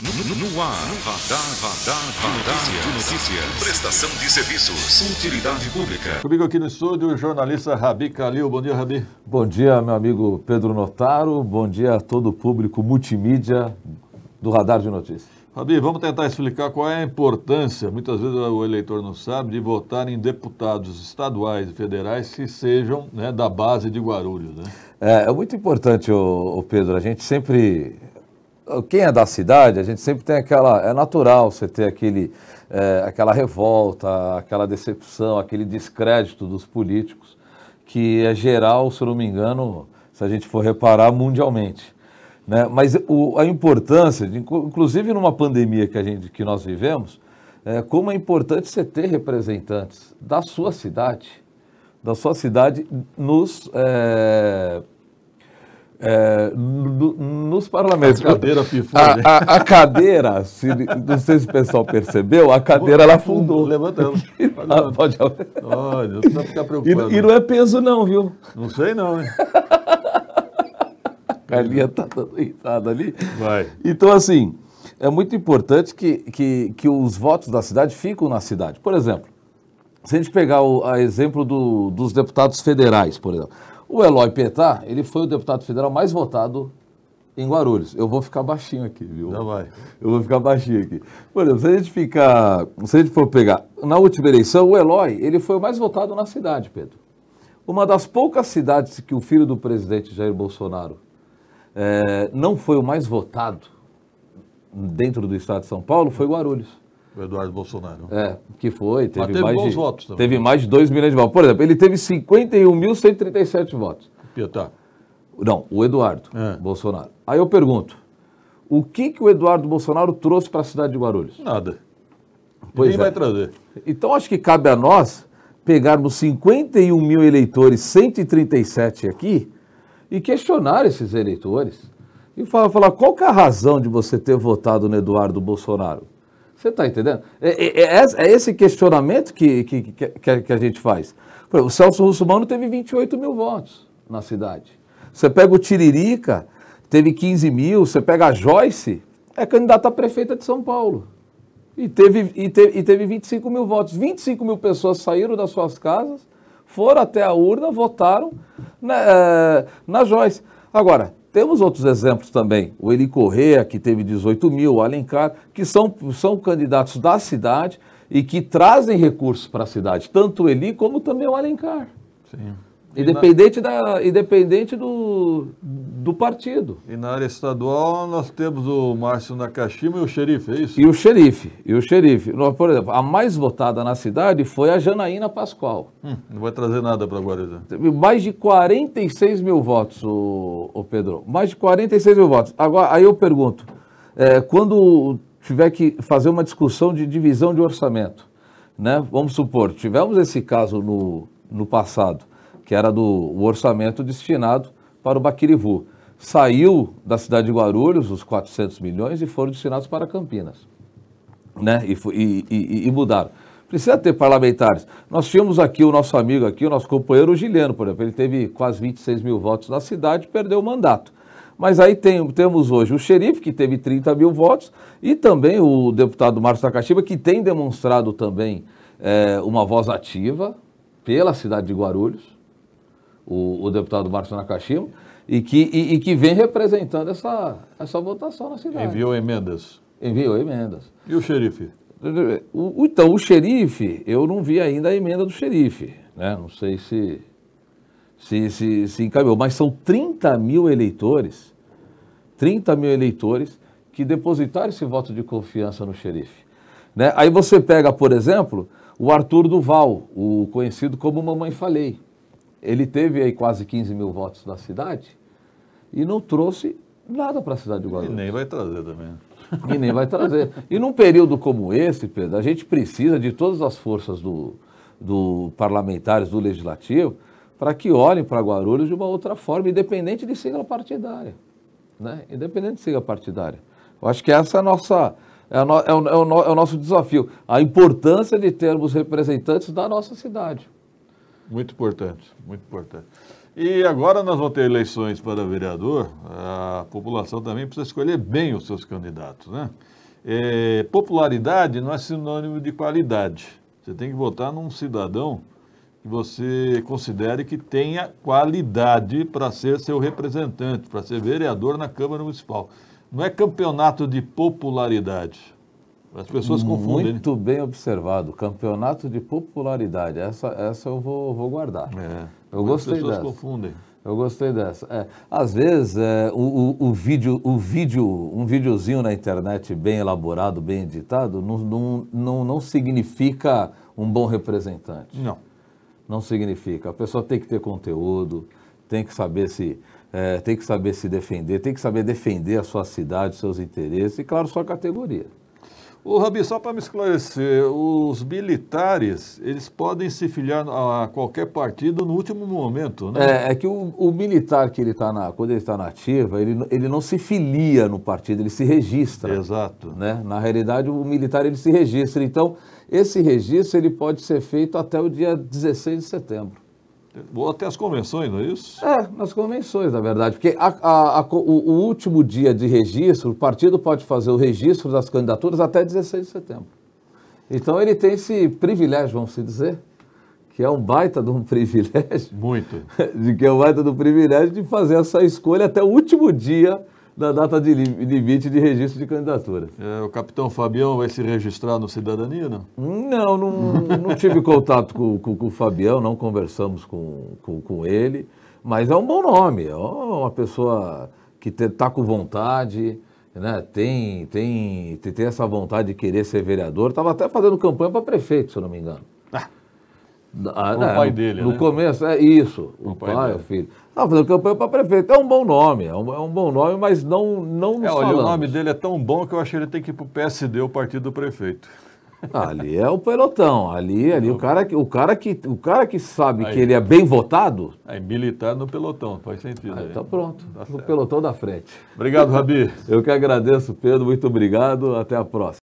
No, ar, radar, radar, radar de notícias. Prestação de serviços, utilidade pública. Comigo aqui no estúdio, o jornalista Rabi Calil. Bom dia, Rabi. Bom dia, meu amigo Pedro Notaro. Bom dia a todo o público multimídia do Radar de Notícias. Rabi, vamos tentar explicar qual é a importância, muitas vezes o eleitor não sabe, de votar em deputados estaduais e federais que sejam né, da base de Guarulhos. Né? É, é muito importante, o Pedro. A gente sempre quem é da cidade, a gente sempre tem aquela. É natural você ter aquele, é, aquela revolta, aquela decepção, aquele descrédito dos políticos, que é geral, se eu não me engano, se a gente for reparar, mundialmente. Né? Mas o, a importância, de, inclusive numa pandemia que, a gente, que nós vivemos, é, como é importante você ter representantes da sua cidade, da sua cidade nos. É, é, no, nos parlamentos. A cadeira pifou. A, né? a, a cadeira, se, não sei se o pessoal percebeu, a cadeira ela afundou. Levantamos. Pode, pode... Olha, não precisa ficar preocupado. E, e, não é peso, não, viu? Não sei, não, hein? Carlinha tá deitada ali. Vai. Então, assim, é muito importante que, que, que os votos da cidade fiquem na cidade. Por exemplo, se a gente pegar o a exemplo do, dos deputados federais, por exemplo. O Eloy Petá, ele foi o deputado federal mais votado em Guarulhos. Eu vou ficar baixinho aqui, viu? Já vai. Eu vou ficar baixinho aqui. Por exemplo, se a gente ficar, se a gente for pegar, na última eleição, o Eloy, ele foi o mais votado na cidade, Pedro. Uma das poucas cidades que o filho do presidente Jair Bolsonaro é, não foi o mais votado dentro do estado de São Paulo foi Guarulhos o Eduardo Bolsonaro. É, que foi, teve, teve mais de, votos também. Teve mais de 2 milhões de votos. Por exemplo, ele teve 51.137 votos. Pietá. Não, o Eduardo é. Bolsonaro. Aí eu pergunto, o que, que o Eduardo Bolsonaro trouxe para a cidade de Guarulhos? Nada. Pois Ninguém é. vai trazer. Então acho que cabe a nós pegarmos 51 mil eleitores, 137 aqui, e questionar esses eleitores. E falar, falar qual que é a razão de você ter votado no Eduardo Bolsonaro? Você está entendendo? É, é, é, é, esse questionamento que, que, que, que a gente faz. o Celso Russomano teve 28 mil votos na cidade. Você pega o Tiririca, teve 15 mil. Você pega a Joyce, é candidata a prefeita de São Paulo. E teve, e, teve, e teve 25 mil votos. 25 mil pessoas saíram das suas casas, foram até a urna, votaram na, né, eh, na Joyce. Agora, temos outros exemplos também, o Eli Correa, que teve 18 mil, o Alencar, que são, são candidatos da cidade e que trazem recursos para a cidade, tanto o Eli como também o Alencar. Sim. Independente, na... da, independente do, do partido. E na área estadual nós temos o Márcio Nakashima e o xerife, é isso? E o xerife, e o xerife. Por exemplo, a mais votada na cidade foi a Janaína Pascoal. Hum, não vai trazer nada para Guarujá. Teve né? mais de 46 mil votos, o, o, Pedro. Mais de 46 mil votos. Agora, aí eu pergunto, é, quando tiver que fazer uma discussão de divisão de orçamento, né? vamos supor, tivemos esse caso no, no passado, que era do orçamento destinado para o Baquirivu. Saiu da cidade de Guarulhos os 400 milhões e foram destinados para Campinas, né? E, e, e, e mudaram. Precisa ter parlamentares. Nós tínhamos aqui o nosso amigo aqui, o nosso companheiro Giliano, por exemplo. Ele teve quase 26 mil votos na cidade e perdeu o mandato. Mas aí tem, temos hoje o xerife, que teve 30 mil votos, e também o deputado Márcio Takashiba, que tem demonstrado também é, uma voz ativa pela cidade de Guarulhos o, o deputado Marcos Nakashima, e que, e, e, que vem representando essa, essa votação na cidade. Enviou emendas. Enviou emendas. E o xerife? O, então, o xerife, eu não vi ainda a emenda do xerife. Né? Não sei se, se, se, se encaminhou, mas são 30 mil eleitores, 30 mil eleitores que depositaram esse voto de confiança no xerife. Né? Aí você pega, por exemplo, o Arthur Duval, o conhecido como Mamãe Falei. Ele teve aí quase 15 mil votos na cidade e não trouxe nada para a cidade de Guarulhos. E nem vai trazer também. E nem vai trazer. E num período como esse, Pedro, a gente precisa de todas as forças do, do parlamentares, do legislativo, para que olhem para Guarulhos de uma outra forma, independente de sigla partidária. Né? Independente de sigla partidária. Eu acho que essa é a nossa. É, é o, é o, é o nosso desafio, a importância de termos representantes da nossa cidade. Muito importante, muito importante. E agora nós vamos ter eleições para vereador, a população também precisa escolher bem os seus candidatos, né? É, popularidade não é sinônimo de qualidade. Você tem que votar num cidadão que você considere que tenha qualidade para ser seu representante, para ser vereador na Câmara Municipal. Não é campeonato de popularidade. As pessoas confundem. Né? Muito bem observado. Campeonato de popularidade. Essa, essa eu vou, vou guardar. É, eu gostei As pessoas dessa. confundem. Eu gostei dessa. É, às vezes, é, o, o, o, vídeo, o vídeo, um videozinho na internet bem elaborado, bem editado, não, não, não, não significa um bom representante. Não. Não significa. A pessoa tem que ter conteúdo, tem que saber se é, tem que saber se defender, tem que saber defender a sua cidade, seus interesses e, claro, sua categoria. O Rabi, só para me esclarecer, os militares, eles podem se filiar a qualquer partido no último momento, né? É, é que o, o, militar que ele está na, quando ele está na ativa, ele, ele não se filia no partido, ele se registra. Exato. Né? Na realidade, o militar ele se registra. Então, esse registro ele pode ser feito até o dia 16 de setembro. Ou até as convenções, não é isso? É, nas convenções, na verdade. Porque a, a, a, o, o, último dia de registro, o partido pode fazer o registro das candidaturas até 16 de setembro. Então ele tem esse privilégio, vamos dizer, que é um baita de um privilégio. Muito. De que é um baita do um privilégio de fazer essa escolha até o último dia da data de limite de registro de candidatura. É, o capitão Fabião vai se registrar no Cidadania, não? Não, não, não tive contato com, com, com, o Fabião, não conversamos com, com, com, ele, mas é um bom nome, é uma pessoa que está com vontade, né, tem, tem, tem essa vontade de querer ser vereador. Estava até fazendo campanha para prefeito, se eu não me engano. Ah, o né, pai dele, No né? começo, é isso. O, o pai, pai o filho. Estava fazendo campanha para prefeito. É um bom nome, é um, é um, bom nome, mas não, não nos é, olha, O nome dele é tão bom que eu acho que ele tem que ir para o PSD, o partido do prefeito. Ah, ali é o pelotão, ali, ali o cara, o cara que o cara que sabe aí, que ele é bem votado. Aí militar no pelotão, faz sentido. Ah, aí, aí. Então tá pronto, tá no certo. pelotão da frente. Obrigado, Rabi. Eu que agradeço, Pedro. Muito obrigado. Até a próxima.